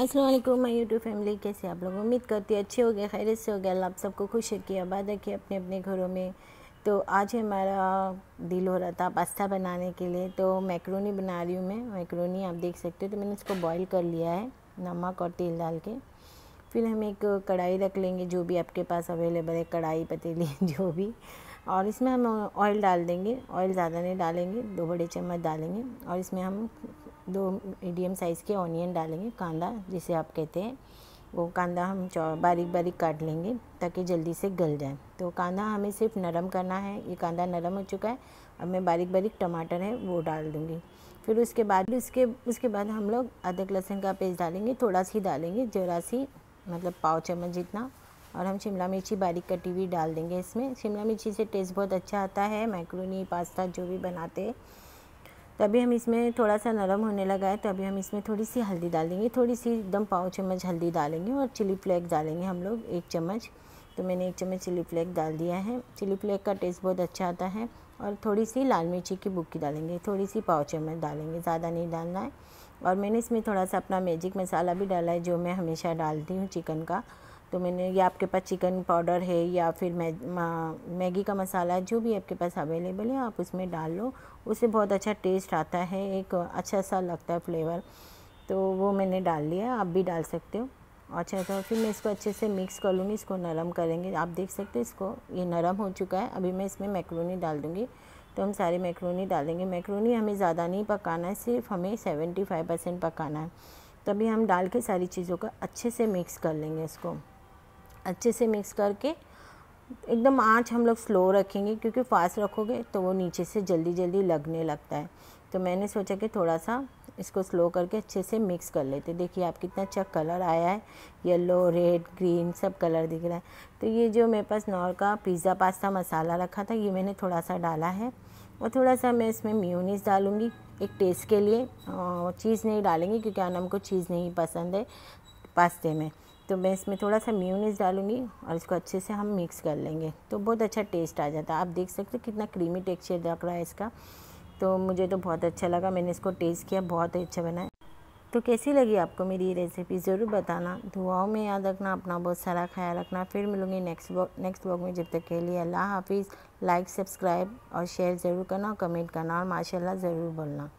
असलम मैं YouTube family कैसे आप लोग उम्मीद करती हूँ अच्छे हो गए खैरत से हो गया अल्लाह आप सबको खुश रखिए आबाद रखिए अपने अपने घरों में तो आज हमारा दिल हो रहा था पास्ता बनाने के लिए तो मैक्रोनी बना रही हूँ मैं मैक्रोनी आप देख सकते हो तो मैंने इसको बॉईल कर लिया है नमक और तेल डाल के फिर हम एक कढ़ाई रख लेंगे जो भी आपके पास अवेलेबल है कढ़ाई पतीली जो भी और इसमें हम ऑयल डाल देंगे ऑयल ज़्यादा नहीं डालेंगे दो बड़े चम्मच डालेंगे और इसमें हम दो मीडियम साइज़ के ऑनियन डालेंगे कांदा जिसे आप कहते हैं वो कांदा हम बारीक बारीक काट लेंगे ताकि जल्दी से गल जाए तो कांदा हमें सिर्फ नरम करना है ये कांदा नरम हो चुका है अब मैं बारीक बारीक टमाटर है वो डाल दूँगी फिर उसके बाद उसके उसके बाद हम लोग अदरक लहसुन का पेस्ट डालेंगे थोड़ा सी डालेंगे जरा सी मतलब पाव चम्मच जितना और हम शिमला मिर्ची बारीक कटी हुई डाल देंगे इसमें शिमला मिर्ची से टेस्ट बहुत अच्छा आता है मैक्रोनी पास्ता जो भी बनाते हैं तभी हम इसमें थोड़ा सा नरम होने लगा है तो अभी हम इसमें थोड़ी सी हल्दी डाल देंगे थोड़ी सी एकदम पाव चम्मच हल्दी डालेंगे और चिली फ्लेक डालेंगे हम लोग एक चम्मच तो मैंने एक चम्मच चिली फ्लेक डाल दिया है चिली फ्लेक का टेस्ट बहुत अच्छा आता है और थोड़ी सी लाल मिर्ची की बुक्की डालेंगे थोड़ी सी पाव चम्मच डालेंगे ज़्यादा नहीं डालना है और मैंने इसमें थोड़ा सा अपना मैजिक मसाला भी डाला है जो मैं हमेशा डालती हूँ चिकन का तो मैंने या आपके पास चिकन पाउडर है या फिर मै मैगी का मसाला जो भी आपके पास अवेलेबल है आप उसमें डाल लो उससे बहुत अच्छा टेस्ट आता है एक अच्छा सा लगता है फ्लेवर तो वो मैंने डाल लिया आप भी डाल सकते हो अच्छा तो फिर मैं इसको अच्छे से मिक्स कर लूँगी इसको नरम करेंगे आप देख सकते हो इसको ये नरम हो चुका है अभी मैं इसमें मैक्रोनी डाल दूँगी तो हम सारे मैक्रोनी डालेंगे मैक्रोनी हमें ज़्यादा नहीं पकाना है सिर्फ हमें सेवेंटी फाइव परसेंट पकाना है तभी हम डाल के सारी चीज़ों का अच्छे से मिक्स कर लेंगे इसको अच्छे से मिक्स करके एकदम आँच हम लोग स्लो रखेंगे क्योंकि फास्ट रखोगे तो वो नीचे से जल्दी जल्दी लगने लगता है तो मैंने सोचा कि थोड़ा सा इसको स्लो करके अच्छे से मिक्स कर लेते देखिए आप कितना अच्छा कलर आया है येलो रेड ग्रीन सब कलर दिख रहा है तो ये जो मेरे पास नॉर का पिज़्ज़ा पास्ता मसाला रखा था ये मैंने थोड़ा सा डाला है और थोड़ा सा मैं इसमें म्यूनिस डालूँगी एक टेस्ट के लिए चीज़ नहीं डालेंगे क्योंकि अनम को चीज़ नहीं पसंद है पास्ते में तो मैं इसमें थोड़ा सा म्यूनिस डालूंगी और इसको अच्छे से हम मिक्स कर लेंगे तो बहुत अच्छा टेस्ट आ जाता है आप देख सकते हो कितना क्रीमी टेक्सचर रख रहा है इसका तो मुझे तो बहुत अच्छा लगा मैंने इसको टेस्ट किया बहुत ही अच्छा बना तो कैसी लगी आपको मेरी ये रेसिपी ज़रूर बताना दुआओं में याद रखना अपना बहुत सारा ख्याल रखना फिर मिलूंगी नेक्स्ट ब्लॉग नेक्स्ट ब्लॉग में जब तक के लिए अल्लाह हाफिज़ लाइक सब्सक्राइब और शेयर ज़रूर करना और कमेंट करना और माशाल्लाह ज़रूर बोलना